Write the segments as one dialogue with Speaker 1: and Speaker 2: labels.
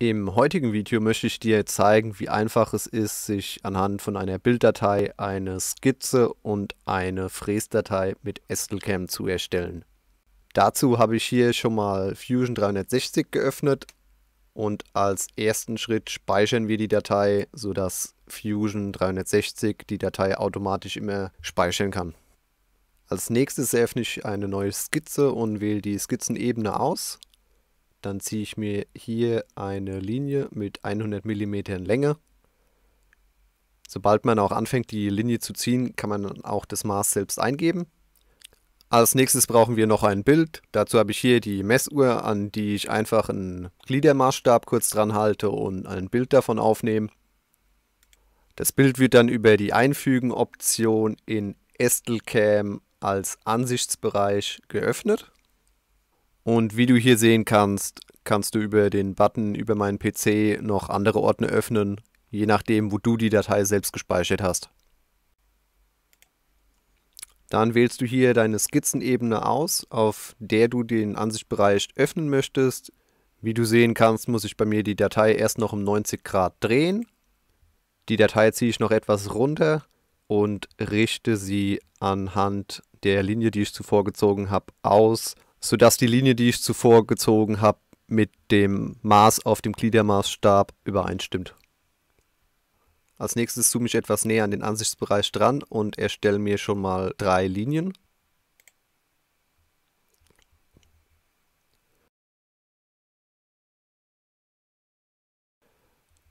Speaker 1: Im heutigen Video möchte ich dir zeigen, wie einfach es ist, sich anhand von einer Bilddatei eine Skizze und eine Fräsdatei mit Estelcam zu erstellen. Dazu habe ich hier schon mal Fusion 360 geöffnet und als ersten Schritt speichern wir die Datei, sodass Fusion 360 die Datei automatisch immer speichern kann. Als nächstes eröffne ich eine neue Skizze und wähle die Skizzenebene aus dann ziehe ich mir hier eine Linie mit 100 mm Länge. Sobald man auch anfängt, die Linie zu ziehen, kann man auch das Maß selbst eingeben. Als nächstes brauchen wir noch ein Bild. Dazu habe ich hier die Messuhr, an die ich einfach einen Gliedermaßstab kurz dran halte und ein Bild davon aufnehme. Das Bild wird dann über die Einfügen-Option in Estelcam als Ansichtsbereich geöffnet. Und wie du hier sehen kannst, kannst du über den Button über meinen PC noch andere Ordner öffnen, je nachdem, wo du die Datei selbst gespeichert hast. Dann wählst du hier deine Skizzenebene aus, auf der du den Ansichtbereich öffnen möchtest. Wie du sehen kannst, muss ich bei mir die Datei erst noch um 90 Grad drehen. Die Datei ziehe ich noch etwas runter und richte sie anhand der Linie, die ich zuvor gezogen habe, aus sodass die Linie, die ich zuvor gezogen habe, mit dem Maß auf dem Gliedermaßstab übereinstimmt. Als nächstes zoome ich etwas näher an den Ansichtsbereich dran und erstelle mir schon mal drei Linien.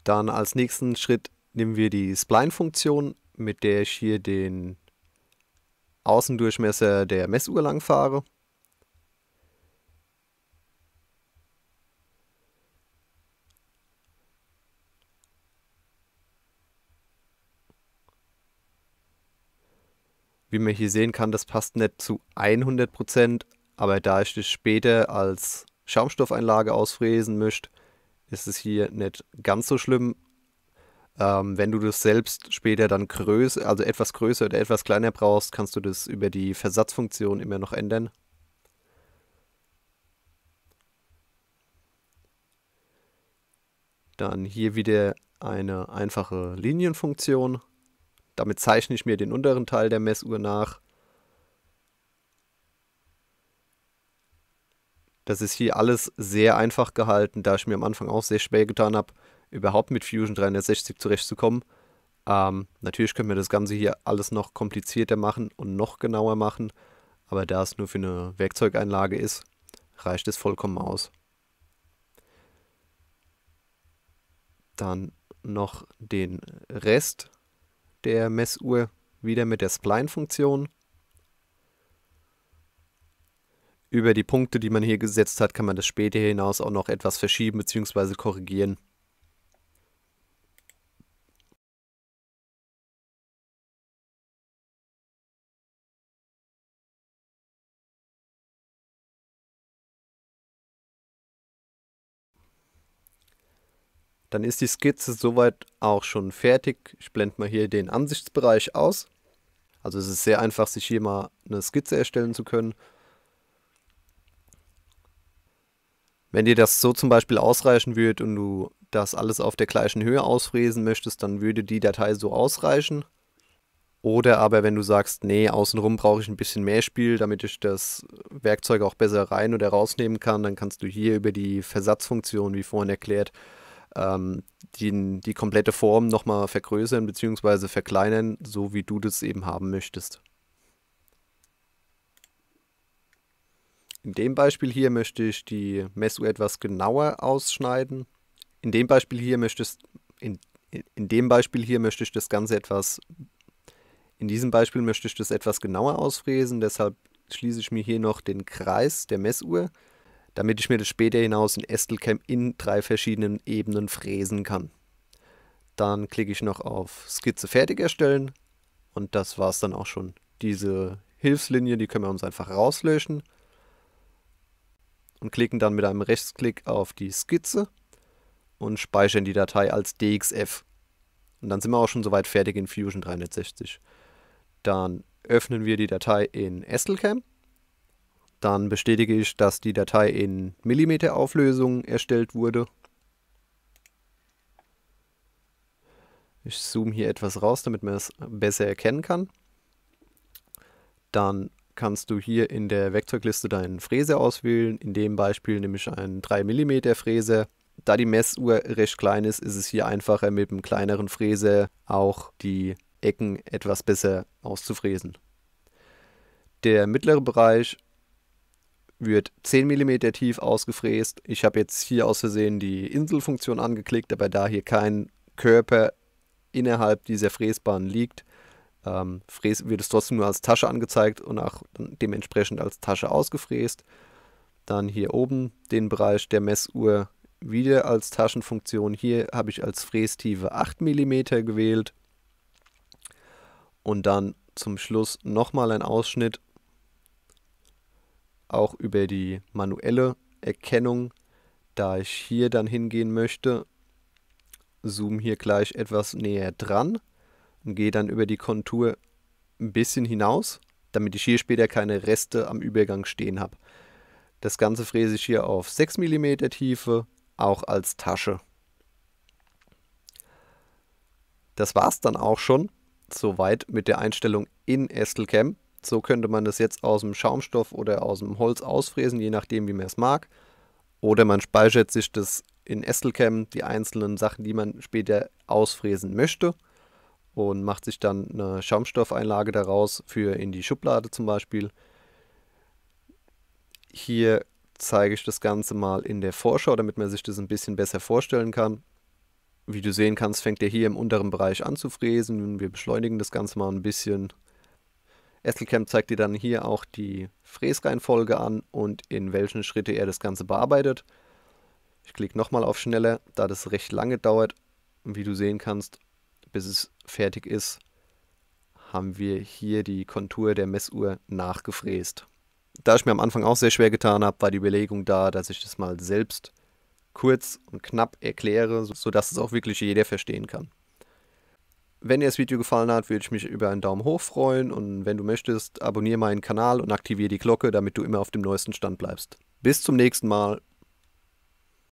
Speaker 1: Dann als nächsten Schritt nehmen wir die Spline-Funktion, mit der ich hier den Außendurchmesser der Messuhr langfahre. fahre. wie man hier sehen kann, das passt nicht zu 100%, Prozent, aber da ich das später als Schaumstoffeinlage ausfräsen möchte, ist es hier nicht ganz so schlimm. Ähm, wenn du das selbst später dann größer, also etwas größer oder etwas kleiner brauchst, kannst du das über die Versatzfunktion immer noch ändern. Dann hier wieder eine einfache Linienfunktion. Damit zeichne ich mir den unteren Teil der Messuhr nach. Das ist hier alles sehr einfach gehalten, da ich mir am Anfang auch sehr schwer getan habe, überhaupt mit Fusion 360 zurechtzukommen. Ähm, natürlich können wir das Ganze hier alles noch komplizierter machen und noch genauer machen, aber da es nur für eine Werkzeugeinlage ist, reicht es vollkommen aus. Dann noch den Rest der Messuhr wieder mit der Spline-Funktion. Über die Punkte, die man hier gesetzt hat, kann man das später hinaus auch noch etwas verschieben bzw. korrigieren. Dann ist die Skizze soweit auch schon fertig. Ich blende mal hier den Ansichtsbereich aus. Also es ist sehr einfach, sich hier mal eine Skizze erstellen zu können. Wenn dir das so zum Beispiel ausreichen würde und du das alles auf der gleichen Höhe ausfräsen möchtest, dann würde die Datei so ausreichen. Oder aber wenn du sagst, nee, außenrum brauche ich ein bisschen mehr Spiel, damit ich das Werkzeug auch besser rein oder rausnehmen kann, dann kannst du hier über die Versatzfunktion, wie vorhin erklärt, ähm, die, die komplette Form nochmal vergrößern bzw. verkleinern, so wie du das eben haben möchtest. In dem Beispiel hier möchte ich die Messuhr etwas genauer ausschneiden. In dem Beispiel hier möchte ich, in, in dem Beispiel hier möchte ich das Ganze etwas, in diesem Beispiel möchte ich das etwas genauer ausfräsen, deshalb schließe ich mir hier noch den Kreis der Messuhr damit ich mir das später hinaus in Estelcam in drei verschiedenen Ebenen fräsen kann. Dann klicke ich noch auf Skizze fertig erstellen und das war es dann auch schon. Diese Hilfslinie, die können wir uns einfach rauslöschen und klicken dann mit einem Rechtsklick auf die Skizze und speichern die Datei als DXF. Und dann sind wir auch schon soweit fertig in Fusion 360. Dann öffnen wir die Datei in Estelcam. Dann bestätige ich, dass die Datei in Millimeter Auflösung erstellt wurde. Ich zoome hier etwas raus, damit man es besser erkennen kann. Dann kannst du hier in der Werkzeugliste deinen Fräser auswählen. In dem Beispiel nehme ich einen 3 mm Fräser. Da die Messuhr recht klein ist, ist es hier einfacher mit einem kleineren Fräser auch die Ecken etwas besser auszufräsen. Der mittlere Bereich wird 10 mm tief ausgefräst. Ich habe jetzt hier aus Versehen die Inselfunktion angeklickt, aber da hier kein Körper innerhalb dieser Fräsbahn liegt, ähm, fräst, wird es trotzdem nur als Tasche angezeigt und auch dementsprechend als Tasche ausgefräst. Dann hier oben den Bereich der Messuhr wieder als Taschenfunktion. Hier habe ich als Frästiefe 8 mm gewählt. Und dann zum Schluss nochmal ein Ausschnitt auch über die manuelle Erkennung, da ich hier dann hingehen möchte, zoome hier gleich etwas näher dran und gehe dann über die Kontur ein bisschen hinaus, damit ich hier später keine Reste am Übergang stehen habe. Das Ganze fräse ich hier auf 6 mm Tiefe, auch als Tasche. Das war es dann auch schon, soweit mit der Einstellung in Estelcam. So könnte man das jetzt aus dem Schaumstoff oder aus dem Holz ausfräsen, je nachdem, wie man es mag. Oder man speichert sich das in Estelcam, die einzelnen Sachen, die man später ausfräsen möchte und macht sich dann eine Schaumstoffeinlage daraus für in die Schublade zum Beispiel. Hier zeige ich das Ganze mal in der Vorschau, damit man sich das ein bisschen besser vorstellen kann. Wie du sehen kannst, fängt er hier im unteren Bereich an zu fräsen. Wir beschleunigen das Ganze mal ein bisschen. Esselkamp zeigt dir dann hier auch die Fräsreihenfolge an und in welchen Schritte er das Ganze bearbeitet. Ich klicke nochmal auf schneller, da das recht lange dauert, wie du sehen kannst, bis es fertig ist, haben wir hier die Kontur der Messuhr nachgefräst. Da ich mir am Anfang auch sehr schwer getan habe, war die Überlegung da, dass ich das mal selbst kurz und knapp erkläre, sodass es auch wirklich jeder verstehen kann. Wenn dir das Video gefallen hat, würde ich mich über einen Daumen hoch freuen und wenn du möchtest, abonniere meinen Kanal und aktiviere die Glocke, damit du immer auf dem neuesten Stand bleibst. Bis zum nächsten Mal.